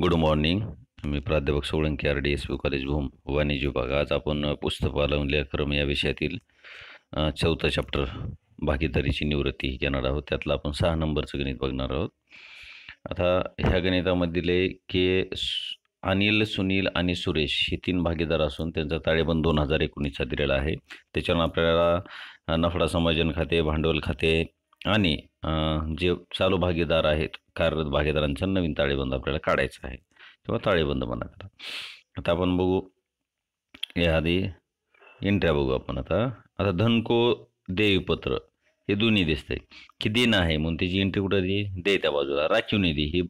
good morning मी प्राध्यापक Solanki R D S P college Bhoom वाणिज्य विभाग आज आपण पुस्तपालम लेखक्रम या विषयातील चौथा चॅप्टर भागीदारीची निवृत्ती ही घेणार आहोत त्यातलं आपण सहा नंबरचं गणित बघणार आहोत आता ह्या गणितामधील के अनिल सुनील आणि सुरेश हे तीन भागीदार असून त्यांचा ताळेबंद दोन हजार एकोणीसचा दिलेला आहे त्याच्यानं आपल्याला नफडा समायोजन खाते भांडवल खाते आणि जे चालू भागीदार आहेत कार्यरत भागीदारांचा नवीन ताळेबंद आपल्याला काढायचा आहे किंवा ताळेबंद म्हणा आता आपण बघू याआधी एंट्र्या बघू आपण आता आता धनको देवीपत्र हे दोन्ही दिसतंय की देणं आहे म्हणून त्याची एंट्री कुठं दे दे त्या बाजूला राखीव निधी ही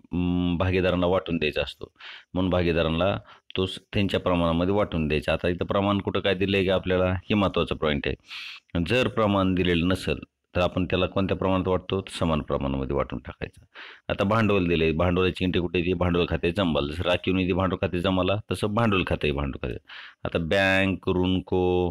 भागीदारांना वाटून द्यायचा असतो म्हणून भागीदारांना तो त्यांच्या प्रमाणामध्ये वाटून द्यायचा आता इथं प्रमाण कुठं काय दिलं आहे की आपल्याला हे महत्त्वाचं पॉईंट आहे जर प्रमाण दिलेलं नसेल तर आपण त्याला कोणत्या प्रमाणात वाटतो समान प्रमाणामध्ये वाटून टाकायचं आता भांडवल दिले भांडवलाची इंटी कुठे येते भांडवल खाते जमाल जसं राखीव निधी भांडवल खाते जमाला तसं भांडवल खाते भांडवल खाते आता बँक ऋणको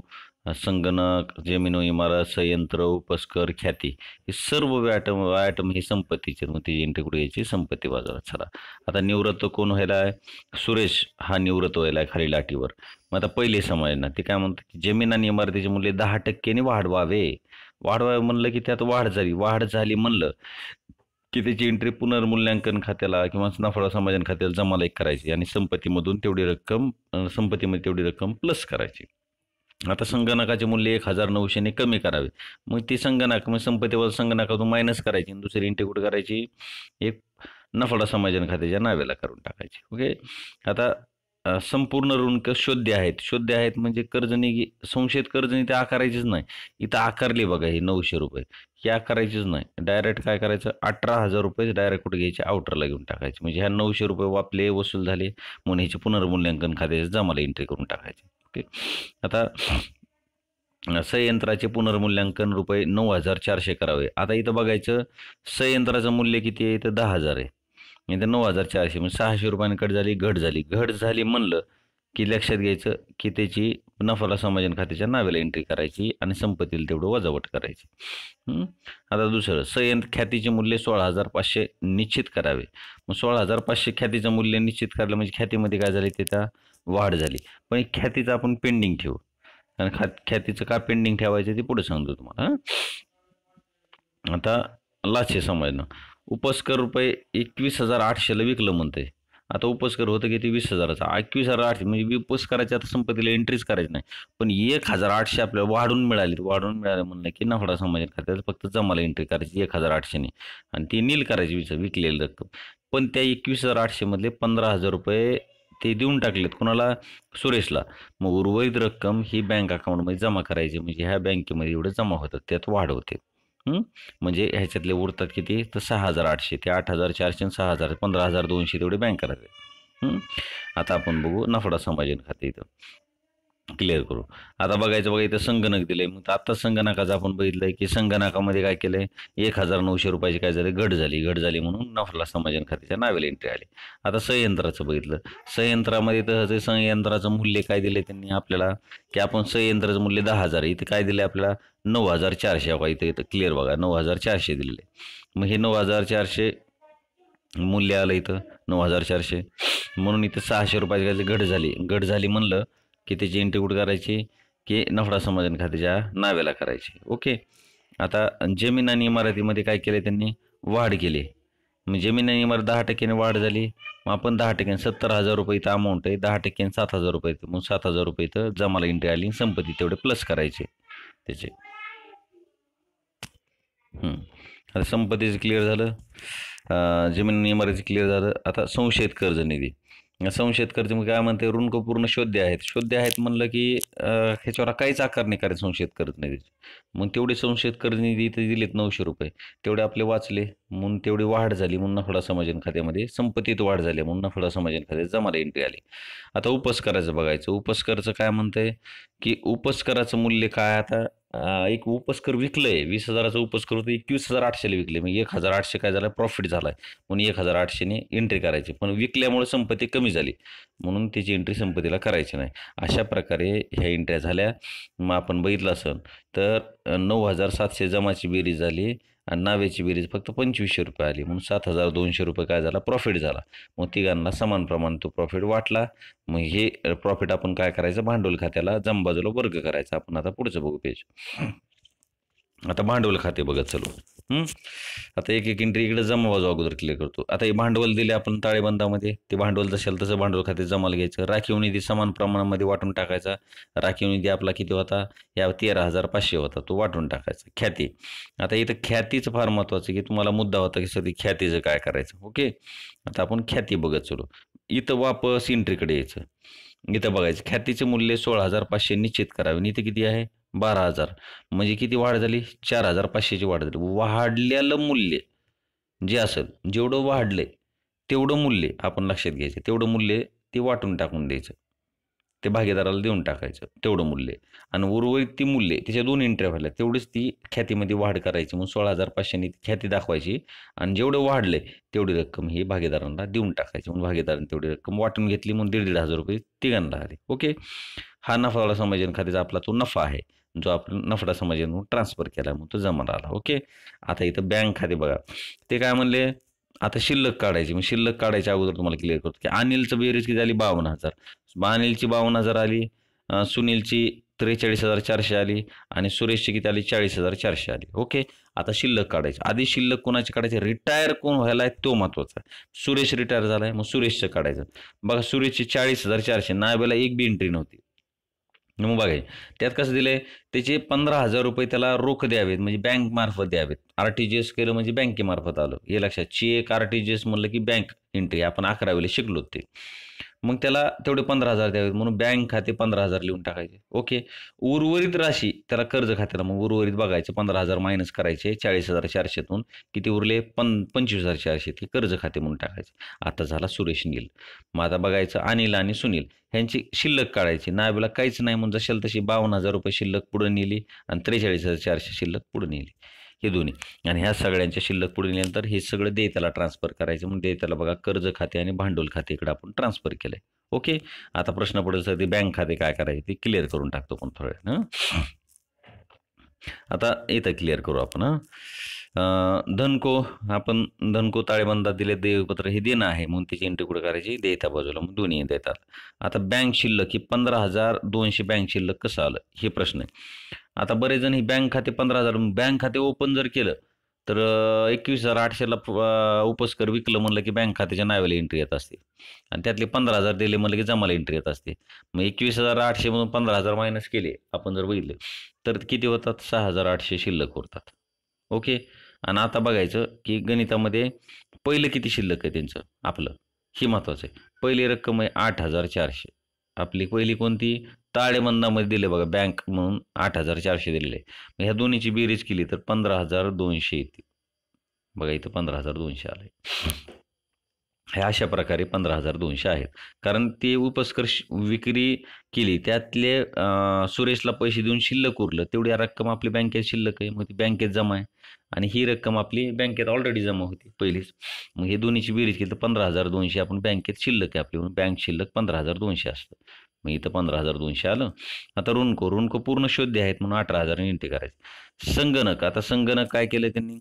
संगणक जमीन इमारत संयंत्र उपस्कर ख्याती हे सर्व आयटम आयटम हे संपत्तीचे मग ती एंट्री कुठे यायची संपत्ती बाजारात सरा आता निवृत्त कोण व्हायला आहे सुरेश हा निवृत्त व्हायला आहे खाली लाटीवर मग आता पहिले समाज ना ते काय म्हणतात की जमीन आणि इमारतीचे मूल्य दहा टक्क्याने वाढवावे वाढवाय म्हणलं की त्यात वाढ झाली वाढ झाली म्हणलं की त्याची एंट्री पुनर्मूल्यांकन खात्याला किंवा नफा समाजन खात्याला जमा लाईक करायची आणि संपत्तीमधून तेवढी रक्कम संपत्तीमध्ये तेवढी रक्कम प्लस करायची आता संगणकाचे मूल्य एक हजार नऊशेने कमी करावे मग ती संगणक मग संपत्तीवर संगणकातून मायनस करायची आणि दुसरी एंट्री कुठे करायची एक नफा समाजन खात्याच्या नावेला करून टाकायची ओके आता संपूर्ण ऋणक शोध्य आहेत शोध्य आहेत म्हणजे कर्ज कर्जनी संशयित कर्जनी ते आकारायचीच नाही इथं आकारली बघा हे नऊशे रुपये ही आकारायचीच नाही डायरेक्ट काय करायचं अठरा हजार रुपये डायरेक्ट कुठे घ्यायचे आउटरला घेऊन टाकायचे म्हणजे ह्या नऊशे रुपये वापले वसूल झाले म्हणून ह्याचे पुनर्मूल्यांकन खात्याचे जमाला एंट्री करून टाकायचे ओके आता संयंत्राचे पुनर्मूल्यांकन रुपये नऊ हजार चारशे करावे आता इथं बघायचं संयंत्राचं मूल्य किती आहे इथं दहा हजार आहे नाही नऊ हजार चारशे म्हणजे सहाशे रुपयाने कट झाली घट झाली घट झाली म्हणलं की लक्षात घ्यायचं की त्याची नफाला समाजन खात्याच्या नावेला एंट्री करायची आणि संपत्तीला तेवढं वजावट करायची आता दुसरं सयंत ख्यातीचे मूल्य सोळा हजार पाचशे निश्चित करावे मग सोळा हजार पाचशे ख्यातीचं मूल्य निश्चित करायला म्हणजे ख्यातीमध्ये काय झाली त्याच्या वाढ झाली पण ख्यातीचं आपण पेंडिंग ठेवू कारण खा ख्यातीचं का पेंडिंग ठेवायचं ते पुढे सांगतो तुम्हाला आता लाचे समजणं उपस्कर रुपये एकवीस हजार आठशेला विकलं म्हणते आता उपस्कर होतं किती वीस हजाराचा एकवीस हजार आठशे म्हणजे उपस्कराच्या आता संपत्तीला एंट्रीच करायची नाही पण एक हजार आठशे आपल्याला वाढून मिळाली वाढून मिळाले म्हणलं की नफडा समाज खात्यात फक्त जमाला एंट्री करायची एक हजार आठशेने आणि ती नील करायची विच विकलेली रक्कम पण त्या एकवीस हजार आठशेमधले पंधरा हजार रुपये ते देऊन टाकलेत कोणाला सुरेशला मग उर्वरित रक्कम ही बँक अकाउंटमध्ये जमा करायची म्हणजे ह्या बँकेमध्ये एवढं जमा होतात त्यात वाढ होते म्हणजे ह्याच्यातले उरतात किती तर सहा हजार आठशे ते आठ हजार चारशे सहा हजार पंधरा हजार दोनशे तेवढे बँक करायचे आता आपण बघू नफडा समाजन खाते इथं क्लिअर करू आता बघायचं बघा इथं संगणक दिले मग आता संगणकाचं आपण बघितलंय की संगणकामध्ये काय केलंय एक हजार नऊशे रुपयाची काय झाली घट झाली घट झाली म्हणून नफला समाजन खात्याच्या नावेला एंट्री आली आता संयंत्राचं बघितलं संयंत्रामध्ये तर संयंत्राचं मूल्य काय दिलंय त्यांनी आपल्याला की आपण संयंत्राचं मूल्य दहा हजार इथे काय दिलंय आपल्याला नऊ हजार चारशे बघा इथं इथं क्लिअर बघा नऊ हजार चारशे दिलेले मग हे नऊ हजार चारशे मूल्य आलं इथं नऊ हजार चारशे म्हणून इथं सहाशे रुपयाची काय घट झाली घट झाली म्हणलं की त्याची एंट्री कुठं करायची की नफडा समाधान खात्याच्या नावेला करायची ओके आता जमीन आणि इमारतीमध्ये काय केलं त्यांनी वाढ केली मग जमीन आणि इमारत दहा टक्क्याने वाढ झाली मग आपण दहा टक्क्याने सत्तर हजार रुपये इथं अमाऊंट आहे दहा टक्क्याने सात हजार रुपये मग सात हजार रुपये इथं जमाला एंट्री आली संपत्ती तेवढे प्लस करायचे त्याचे आता संपत्तीचं क्लिअर झालं जमीन आणि इमारतीचं क्लिअर झालं आता संशयित कर्ज निधी संशयित करते मग काय म्हणते रुणक पूर्ण शोध्य आहेत शोध्य आहेत म्हणलं की ह्याच्यावर काहीच आकार नाही करायचं संशयित करत नाही मग तेवढे संशयित निधी इथे दिलेत नऊशे रुपये तेवढे आपले वाचले म्हणून तेवढी वाढ झाली म्हणून नफडा समाजन खात्यामध्ये संपत्तीत वाढ झाली म्हणून नफडा समाजन खात्यात जमाला एंट्री आली आता उपस्कराचं बघायचं उपस्करचं काय म्हणतंय की उपस्कराचं मूल्य काय आता एक उपस्कर विकलंय वीस हजाराचा उपस्कर होतं एकवीस हजार आठशेला विकले म्हणजे एक हजार आठशे काय झालं प्रॉफिट झालाय म्हणून एक हजार आठशेने एंट्री करायची पण विकल्यामुळे संपत्ती कमी झाली म्हणून त्याची एंट्री संपत्तीला करायची नाही अशा प्रकारे ह्या एंट्र्या झाल्या मग आपण बघितलं असेल तर नऊ हजार सातशे जमाची बेरीज झाली आणि नावेची बेरीज फक्त पंचवीसशे रुपये आली म्हणून सात हजार दोनशे रुपये काय झाला प्रॉफिट झाला मग तिघांना समान प्रमाण तो प्रॉफिट वाटला मग हे प्रॉफिट आपण काय करायचं भांडवल खात्याला जमबाजूला वर्ग करायचा आपण आता पुढचं बघू पेज आता भांडवल खाते बघत चलो आता एक एक एंट्री इकडे जमा बाजू अगोदर क्लिअर करतो आता हे भांडवल दिले आपण ताळेबंदामध्ये ते भांडवल जसेल तसं भांडवल खाते जमाल घ्यायचं राखीव निधी समान प्रमाणामध्ये वाटून टाकायचा राखीव निधी आपला किती होता या तेरा हजार पाचशे होता तो वाटून टाकायचा ख्याती आता इथं ख्यातीचं फार महत्त्वाचं की तुम्हाला मुद्दा होता की सध्या ख्यातीचं काय करायचं ओके आता आपण ख्याती बघत चलो इथं वापस एंट्रीकडे यायचं इथं बघायचं ख्यातीचे मूल्य सोळा हजार पाचशे निश्चित करावे इथं किती आहे बारा हजार म्हणजे किती वाढ झाली चार हजार पाचशेची वाढ झाली वाढलेलं मूल्य जे असेल जेवढं वाढलंय तेवढं मूल्य आपण लक्षात घ्यायचं तेवढं मूल्य ते वाटून टाकून द्यायचं ते भागीदाराला देऊन टाकायचं तेवढं मूल्य आणि उर्वरित ती मूल्य त्याच्या दोन इंटरव्ह्यू व्हायला तेवढीच ती ख्यातीमध्ये वाढ करायची म्हणून सोळा हजार पाचशेने ख्याती दाखवायची आणि जेवढं वाढले तेवढी रक्कम ही भागीदारांना देऊन टाकायची म्हणून भागीदारांनी तेवढी रक्कम वाटून घेतली म्हणून दीड दीड हजार रुपये तिघांना आले ओके हा नफावाला समायोजन खात्याचा आपला तो नफा आहे जो आपण नफडा समाजातून ट्रान्सफर केला मग तो जमा आला ओके आता इथं बँक खाते बघा ते काय म्हणले आता शिल्लक काढायची मग शिल्लक काढायच्या अगोदर तुम्हाला क्लिअर करतो की अनिलचं बेरीज किती झाली बावन्न हजार अनिलची बावन्न हजार आली सुनीलची त्रेचाळीस हजार चारशे आली आणि सुरेशची किती आली चाळीस हजार चारशे आली ओके आता शिल्लक काढायची आधी शिल्लक कोणाची काढायची रिटायर कोण व्हायला आहे तो महत्त्वाचा आहे सुरेश रिटायर झाला आहे मग सुरेशचं काढायचं बघा सुरेशची चाळीस हजार चारशे नाव्याला एक बी एंट्री नव्हती मग बघाय त्यात कसं दिलंय त्याचे पंधरा हजार रुपये त्याला रोख द्यावेत म्हणजे बँक मार्फत द्यावेत आर टी जी एस केलं म्हणजे बँकेमार्फत आलं हे लक्षात cheque R T G S म्हणलं की बँक एंट्री आपण अकरावीला शिकलो ते मग त्याला तेवढे पंधरा हजार द्यावेत म्हणून बँक खाते पंधरा हजार लिहून टाकायचे ओके उर्वरित राशी त्याला कर्ज खात्याला मग उर्वरित बघायचं पंधरा हजार मायनस करायचे चाळीस हजार चारशेतून किती उरले पं पंचवीस हजार चारशे ते कर्ज खाते म्हणून टाकायचे आता झाला सुरेश नील मग आता बघायचं अनिल आणि सुनील ह्यांची शिल्लक काढायची नावेला काहीच नाही म्हणून जसेल तशी बावन्न हजार रुपये शिल्लक पुढे नेली आणि त्रेचाळीस हजार चारशे शिल्लक पुढे नेली हे दोन्ही आणि ह्या सगळ्यांच्या शिल्लक पुढे नेल्यानंतर हे सगळं त्याला ट्रान्सफर करायचं म्हणून त्याला बघा कर्ज खाते आणि भांडवल खाते इकडे आपण ट्रान्सफर केलंय ओके आता प्रश्न पडेल सर ते बँक खाते काय करायचे ते क्लिअर करून टाकतो पण थोडं आता येतं क्लिअर करू आपण हां धनको आपण धनको ताळेबंदात दिले देयपत्र हे देणं आहे म्हणून त्याची एंट्री कुठे करायची देता बाजूला मग दोन्ही देतात आता बँक शिल्लक ही पंधरा हजार दोनशे बँक शिल्लक कसं आलं हे प्रश्न आहे आता बरेच जण ही बँक खाते पंधरा हजार बँक खाते ओपन जर केलं तर एकवीस हजार आठशेला उपस्कर विकलं म्हणलं की बँक खात्याच्या नावाला एंट्री येत असते आणि त्यातले पंधरा हजार दिले म्हणलं की जमाला एंट्री येत असते मग एकवीस हजार आठशे म्हणून पंधरा हजार मायनस केले आपण जर बघितले तर किती होतात सहा हजार आठशे शिल्लक होतात ओके आणि आता बघायचं की गणितामध्ये पहिलं किती शिल्लक आहे त्यांचं आपलं हे महत्त्वाचं आहे पहिली रक्कम आहे आठ हजार चारशे आपली पहिली कोणती ताळेबंदामध्ये दिले बघा बँक म्हणून आठ हजार चारशे दिलेले आहे ह्या दोन्हीची बेरीज केली तर पंधरा हजार दोनशे येते बघा इथं पंधरा हजार दोनशे आले हे अशा प्रकारे पंधरा हजार दोनशे आहेत कारण ते उपस्कर्ष विक्री केली त्यातले सुरेशला पैसे देऊन शिल्लक उरलं तेवढी रक्कम आपली बँकेत शिल्लक आहे मग ती बँकेत जमा आहे आणि ही रक्कम आपली बँकेत ऑलरेडी जमा होती पहिलीच मग हे दोन्हीची बेरीज केली तर पंधरा हजार दोनशे आपण बँकेत शिल्लक आहे आपली बँक शिल्लक पंधरा हजार दोनशे असतं मग इथं पंधरा हजार दोनशे आलं आता ऋणको ऋणको पूर्ण शोध्य आहेत म्हणून अठरा हजार एंट्री करायची संगणक आता संगणक काय केलं त्यांनी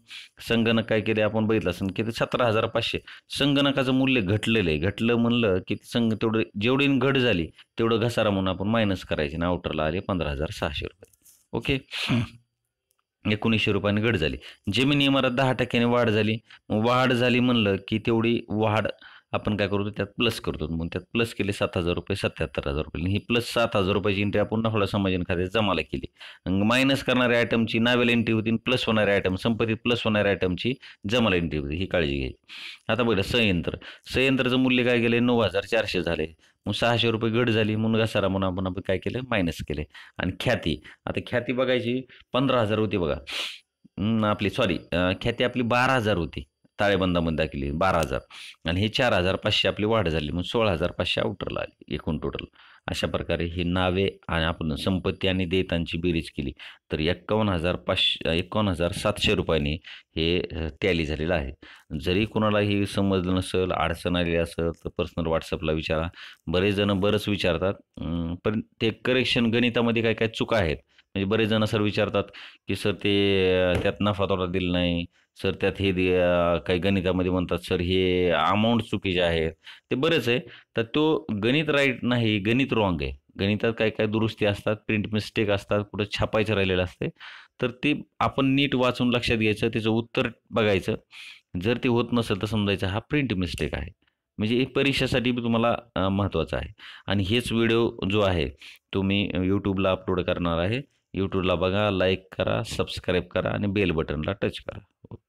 संगणक काय केले आपण बघितलं असं की सतरा हजार पाचशे संगणकाचं मूल्य घटलेलं आहे घटलं म्हणलं की संग तेवढं जेवढी घट झाली तेवढं घसारा म्हणून आपण मायनस करायचे ना आउटरला आले पंधरा हजार सहाशे रुपये ओके एकोणीसशे रुपयाने घट झाली जमिनी इमारत दहा टक्क्याने वाढ झाली वाढ झाली म्हणलं की तेवढी वाढ आपण काय करतो त्यात प्लस करतो म्हणून त्यात प्लस केले सात हजार रुपये सत्याहत्तर हजार रुपये ही प्लस सात हजार रुपयाची एंट्री आपण नफडा समाजन खात्यात जमाला केली मायनस करणाऱ्या आयटमची नावेल एंट्री होती प्लस होणाऱ्या आयटम संपत्ती प्लस होणाऱ्या आयटमची जमाला एंट्री होती ही काळजी घ्यायची आता बघा संयंत्र संयंत्राचं मूल्य काय गेले नऊ हजार चारशे झाले मग सहाशे रुपये घट झाली म्हणून घसारा म्हणून आपण आपण काय केलं मायनस केले आणि ख्याती आता ख्याती बघायची पंधरा हजार होती बघा आपली सॉरी ख्याती आपली बारा हजार होती ताळेबंदामध्ये केली बारा हजार आणि हे चार हजार पाचशे आपली वाढ झाली मग सोळा हजार पाचशे आउटरला आली एकूण टोटल अशा प्रकारे ही नावे आणि आपण संपत्ती आणि देयतांची बेरीज केली तर एक्कावन्न हजार पाचशे एकावन्न हजार सातशे रुपयाने हे टॅली झालेलं आहे जरी कोणाला हे समजलं नसेल अडचण आलेली असेल तर पर्सनल व्हॉट्सअपला विचारा बरेच जण बरंच विचारतात पण ते करेक्शन गणितामध्ये काय काय चुका आहेत म्हणजे बरेच जण सर विचारतात की सर ते त्यात नफा तोटा दिला नाही सर त्यात हे काही गणितामध्ये म्हणतात सर हे अमाऊंट चुकीचे आहे ते बरेच आहे तर तो गणित राईट नाही गणित रॉंग आहे गणितात काय काय दुरुस्ती असतात प्रिंट मिस्टेक असतात कुठं छापायचं राहिलेलं असते तर ते आपण नीट वाचून लक्षात घ्यायचं त्याचं उत्तर बघायचं जर ते होत नसेल तर समजायचं हा प्रिंट मिस्टेक आहे म्हणजे एक परीक्षेसाठी बी तुम्हाला महत्त्वाचं आहे आणि हेच व्हिडिओ जो आहे तो मी यूट्यूबला अपलोड करणार आहे यूट्यूबला बघा लाईक करा सबस्क्राईब करा आणि बेल बटनला टच करा